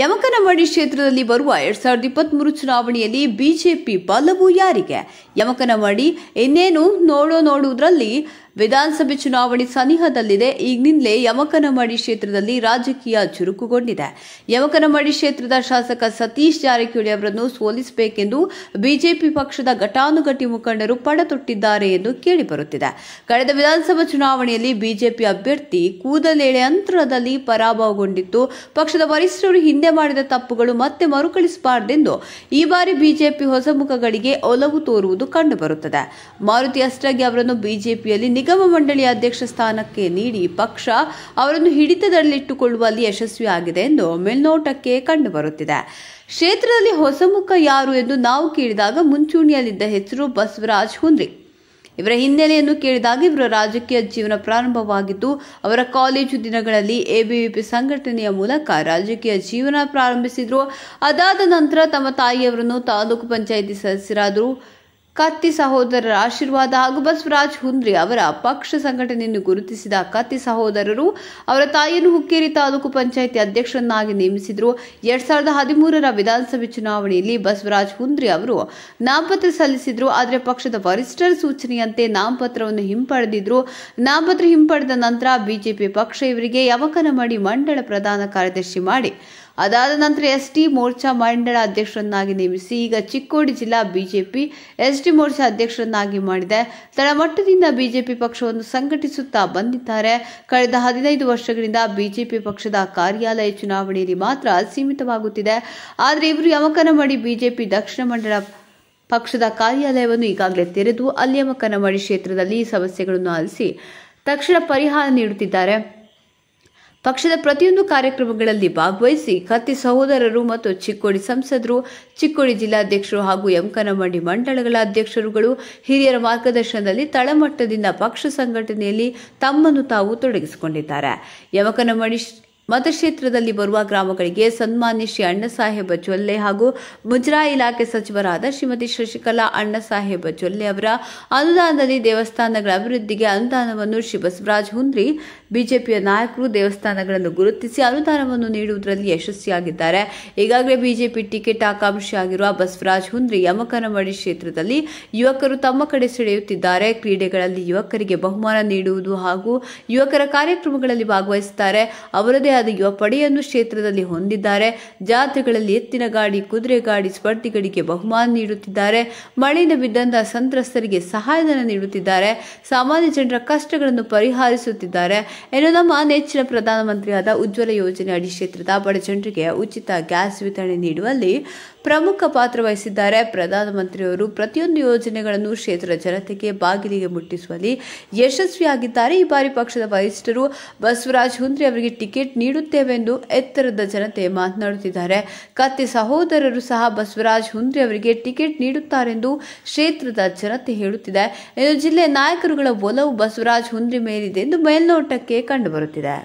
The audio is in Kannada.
ಯಮಕನಮಡಿ ಕ್ಷೇತ್ರದಲ್ಲಿ ಬರುವ ಎರಡ್ ಸಾವಿರದ ಇಪ್ಪತ್ತ್ಮೂರು ಚುನಾವಣೆಯಲ್ಲಿ ಬಿಜೆಪಿ ಬಲವು ಯಾರಿಗೆ ಯಮಕನಮಡಿ ಇನ್ನೇನು ನೋಡೋ ನೋಡುವುದರಲ್ಲಿ ವಿಧಾನಸಭೆ ಚುನಾವಣೆ ಸನಿಹದಲ್ಲಿದೆ ಈಗಿನಿಂದಲೇ ಯಮಕನಮಡಿ ಕ್ಷೇತ್ರದಲ್ಲಿ ರಾಜಕೀಯ ಚುರುಕುಗೊಂಡಿದೆ ಯಮಕನಮಡಿ ಕ್ಷೇತ್ರದ ಶಾಸಕ ಸತೀಶ್ ಜಾರಕಿಹೊಳಿ ಅವರನ್ನು ಸೋಲಿಸಬೇಕೆಂದು ಬಿಜೆಪಿ ಪಕ್ಷದ ಘಟಾನುಘಟಿ ಮುಖಂಡರು ಪಣ ಎಂದು ಕೇಳಿಬರುತ್ತಿದೆ ಕಳೆದ ವಿಧಾನಸಭಾ ಚುನಾವಣೆಯಲ್ಲಿ ಬಿಜೆಪಿ ಅಭ್ಯರ್ಥಿ ಕೂದಲೇಳೆ ಅಂತರದಲ್ಲಿ ಪರಾಭವಗೊಂಡಿತ್ತು ಪಕ್ಷದ ವರಿಷ್ಠರು ಹಿಂದೆ ಮಾಡಿದ ತಪ್ಪುಗಳು ಮತ್ತೆ ಮರುಕಳಿಸಬಾರದೆಂದು ಈ ಬಾರಿ ಬಿಜೆಪಿ ಹೊಸ ಮುಖಗಳಿಗೆ ಒಲವು ತೋರುವುದು ಕಂಡುಬರುತ್ತದೆ ಮಾರುತಿ ಅಷ್ಟಗಿ ಅವರನ್ನು ಬಿಜೆಪಿಯಲ್ಲಿ ನಿಗಮ ಮಂಡಳಿ ಅಧ್ಯಕ್ಷ ಸ್ಥಾನಕ್ಕೆ ನೀಡಿ ಪಕ್ಷ ಅವರನ್ನು ಹಿಡಿತದಲ್ಲಿಟ್ಟುಕೊಳ್ಳುವಲ್ಲಿ ಯಶಸ್ವಿಯಾಗಿದೆ ಎಂದು ಮೇಲ್ನೋಟಕ್ಕೆ ಕಂಡುಬರುತ್ತಿದೆ ಕ್ಷೇತ್ರದಲ್ಲಿ ಹೊಸ ಮುಖ ಯಾರು ಎಂದು ನಾವು ಕೇಳಿದಾಗ ಮುಂಚೂಣಿಯಲ್ಲಿದ್ದ ಹೆಸರು ಬಸವರಾಜ್ ಹುಂದ್ರಿ ಇವರ ಹಿನ್ನೆಲೆಯನ್ನು ಕೇಳಿದಾಗ ಇವರ ರಾಜಕೀಯ ಜೀವನ ಪ್ರಾರಂಭವಾಗಿದ್ದು ಅವರ ಕಾಲೇಜು ದಿನಗಳಲ್ಲಿ ಎಬಿವಿಪಿ ಸಂಘಟನೆಯ ಮೂಲಕ ರಾಜಕೀಯ ಜೀವನ ಪ್ರಾರಂಭಿಸಿದರು ಅದಾದ ನಂತರ ತಮ್ಮ ತಾಯಿಯವರನ್ನು ತಾಲೂಕು ಪಂಚಾಯಿತಿ ಸದಸ್ಯರಾದರು ಕತ್ತಿ ಸಹೋದರರ ಆಶೀರ್ವಾದ ಹಾಗೂ ಬಸವರಾಜ್ ಹುಂದ್ರಿ ಅವರ ಪಕ್ಷ ಸಂಘಟನೆಯನ್ನು ಗುರುತಿಸಿದ ಕತ್ತಿ ಸಹೋದರರು ಅವರ ತಾಯಿಯನ್ನು ಹುಕ್ಕೇರಿ ತಾಲೂಕು ಪಂಚಾಯಿತಿ ಅಧ್ಯಕ್ಷರನ್ನಾಗಿ ನೇಮಿಸಿದರು ಎರಡ್ ಸಾವಿರದ ಹದಿಮೂರರ ವಿಧಾನಸಭೆ ಚುನಾವಣೆಯಲ್ಲಿ ಬಸವರಾಜ್ ಹುಂದ್ರಿ ಅವರು ನಾಮಪತ್ರ ಸಲ್ಲಿಸಿದ್ರು ಆದರೆ ಪಕ್ಷದ ವರಿಷ್ಠರ ಸೂಚನೆಯಂತೆ ನಾಮಪತ್ರವನ್ನು ಹಿಂಪಡೆದಿದ್ರು ನಾಮಪತ್ರ ಹಿಂಪಡೆದ ನಂತರ ಬಿಜೆಪಿ ಪಕ್ಷ ಇವರಿಗೆ ಯವಕನ ಮಾಡಿ ಮಂಡಳ ಪ್ರಧಾನ ಕಾರ್ಯದರ್ಶಿ ಮಾಡಿ ಅದಾದ ನಂತರ ಎಸ್ ಟಿ ಮೋರ್ಚಾ ಮಂಡಳ ಅಧ್ಯಕ್ಷರನ್ನಾಗಿ ನೇಮಿಸಿ ಈಗ ಚಿಕ್ಕೋಡಿ ಜಿಲ್ಲಾ ಬಿಜೆಪಿ ಎಸ್ ಟಿ ಮೋರ್ಚಾ ಅಧ್ಯಕ್ಷರನ್ನಾಗಿ ಮಾಡಿದೆ ತಳಮಟ್ಟದಿಂದ ಬಿಜೆಪಿ ಪಕ್ಷವನ್ನು ಸಂಘಟಿಸುತ್ತಾ ಬಂದಿದ್ದಾರೆ ಕಳೆದ ಹದಿನೈದು ವರ್ಷಗಳಿಂದ ಬಿಜೆಪಿ ಪಕ್ಷದ ಕಾರ್ಯಾಲಯ ಚುನಾವಣೆಯಲ್ಲಿ ಮಾತ್ರ ಸೀಮಿತವಾಗುತ್ತಿದೆ ಆದರೆ ಇವರು ಮಾಡಿ ಬಿಜೆಪಿ ದಕ್ಷಿಣ ಮಂಡಳ ಪಕ್ಷದ ಕಾರ್ಯಾಲಯವನ್ನು ಈಗಾಗಲೇ ತೆರೆದು ಅಲ್ಲಿ ಮಾಡಿ ಕ್ಷೇತ್ರದಲ್ಲಿ ಸಮಸ್ಯೆಗಳನ್ನು ಆಲಿಸಿ ತಕ್ಷಣ ಪರಿಹಾರ ನೀಡುತ್ತಿದ್ದಾರೆ ಪಕ್ಷದ ಪ್ರತಿಯೊಂದು ಕಾರ್ಯಕ್ರಮಗಳಲ್ಲಿ ಭಾಗವಹಿಸಿ ಕತ್ತಿ ಸಹೋದರರು ಮತ್ತು ಚಿಕ್ಕೋಡಿ ಸಂಸದರು ಚಿಕ್ಕೋಡಿ ಜಿಲ್ಲಾಧ್ಯಕ್ಷರು ಹಾಗೂ ಎಂಕನಮಂಡಿ ಮಂಡಳಗಳ ಅಧ್ಯಕ್ಷರುಗಳು ಹಿರಿಯರ ಮಾರ್ಗದರ್ಶನದಲ್ಲಿ ತಳಮಟ್ಟದಿಂದ ಪಕ್ಷ ಸಂಘಟನೆಯಲ್ಲಿ ತಮ್ಮನ್ನು ತಾವು ತೊಡಗಿಸಿಕೊಂಡಿದ್ದಾರೆ ಯಮಕನಮಂಡಿ ಮತಕ್ಷೇತ್ರದಲ್ಲಿ ಬರುವ ಗ್ರಾಮಗಳಿಗೆ ಸನ್ಮಾನ್ಯ ಶ್ರೀ ಅಣ್ಣಸಾಹೇಬ ಜೊಲ್ಲೆ ಹಾಗೂ ಮುಜ್ರಾ ಇಲಾಖೆ ಸಚಿವರಾದ ಶ್ರೀಮತಿ ಶಶಿಕಲಾ ಅಣ್ಣಸಾಹೇಬ ಜೊಲ್ಲೆ ಅವರ ಅನುದಾನದಲ್ಲಿ ದೇವಸ್ಥಾನಗಳ ಅಭಿವೃದ್ಧಿಗೆ ಅನುದಾನವನ್ನು ಶ್ರೀ ಬಸವರಾಜ್ ಹುಂದ್ರಿ ಬಿಜೆಪಿಯ ನಾಯಕರು ದೇವಸ್ಥಾನಗಳನ್ನು ಗುರುತಿಸಿ ಅನುದಾನವನ್ನು ನೀಡುವುದರಲ್ಲಿ ಯಶಸ್ವಿಯಾಗಿದ್ದಾರೆ ಈಗಾಗಲೇ ಬಿಜೆಪಿ ಟಿಕೆಟ್ ಆಕಾಂಕ್ಷಿಯಾಗಿರುವ ಬಸವರಾಜ್ ಹುಂದ್ರಿ ಯಮಕನಮಡಿ ಕ್ಷೇತ್ರದಲ್ಲಿ ಯುವಕರು ತಮ್ಮ ಕಡೆ ಸೆಳೆಯುತ್ತಿದ್ದಾರೆ ಕ್ರೀಡೆಗಳಲ್ಲಿ ಯುವಕರಿಗೆ ಬಹುಮಾನ ನೀಡುವುದು ಹಾಗೂ ಯುವಕರ ಕಾರ್ಯಕ್ರಮಗಳಲ್ಲಿ ಭಾಗವಹಿಸುತ್ತಾರೆ ಅವರದೇ ಆದ ಯುವ ಪಡೆಯನ್ನು ಕ್ಷೇತ್ರದಲ್ಲಿ ಹೊಂದಿದ್ದಾರೆ ಜಾತ್ರೆಗಳಲ್ಲಿ ಎತ್ತಿನ ಗಾಡಿ ಕುದುರೆ ಗಾಡಿ ಸ್ಪರ್ಧಿಗಳಿಗೆ ಬಹುಮಾನ ನೀಡುತ್ತಿದ್ದಾರೆ ಮಳೆಯಿಂದ ಬಿದ್ದಂತಹ ಸಂತ್ರಸ್ತರಿಗೆ ಸಹಾಯಧನ ನೀಡುತ್ತಿದ್ದಾರೆ ಸಾಮಾನ್ಯ ಜನರ ಕಷ್ಟಗಳನ್ನು ಪರಿಹರಿಸುತ್ತಿದ್ದಾರೆ ಇನ್ನು ನಮ್ಮ ನೆಚ್ಚಿನ ಪ್ರಧಾನಮಂತ್ರಿಯಾದ ಉಜ್ವಲ ಯೋಜನೆ ಅಡಿ ಕ್ಷೇತ್ರದ ಬಡ ಜನರಿಗೆ ಉಚಿತ ಗ್ಯಾಸ್ ವಿತರಣೆ ನೀಡುವಲ್ಲಿ ಪ್ರಮುಖ ಪಾತ್ರ ವಹಿಸಿದ್ದಾರೆ ಪ್ರಧಾನಮಂತ್ರಿಯವರು ಪ್ರತಿಯೊಂದು ಯೋಜನೆಗಳನ್ನು ಕ್ಷೇತ್ರದ ಜನತೆಗೆ ಬಾಗಿಲಿಗೆ ಮುಟ್ಟಿಸುವಲ್ಲಿ ಯಶಸ್ವಿಯಾಗಿದ್ದಾರೆ ಈ ಬಾರಿ ಪಕ್ಷದ ವರಿಷ್ಠರು ಬಸವರಾಜ್ ಹುಂದ್ರಿ ಅವರಿಗೆ ಟಿಕೆಟ್ ನೀಡುತ್ತೇವೆಂದು ಎತ್ತರದ ಜನತೆ ಮಾತನಾಡುತ್ತಿದ್ದಾರೆ ಕತ್ತಿ ಸಹೋದರರು ಸಹ ಬಸವರಾಜ್ ಹುಂದ್ರಿ ಅವರಿಗೆ ಟಿಕೆಟ್ ನೀಡುತ್ತಾರೆಂದು ಕ್ಷೇತ್ರದ ಜನತೆ ಹೇಳುತ್ತಿದೆ ಇನ್ನು ಜಿಲ್ಲೆ ನಾಯಕರುಗಳ ಒಲವು ಬಸವರಾಜ್ ಹುಂದ್ರಿ ಮೇಲಿದೆ ಎಂದು ಮೇಲ್ನೋಟಕ್ಕೆ ಕಂಡುಬರುತ್ತಿದೆ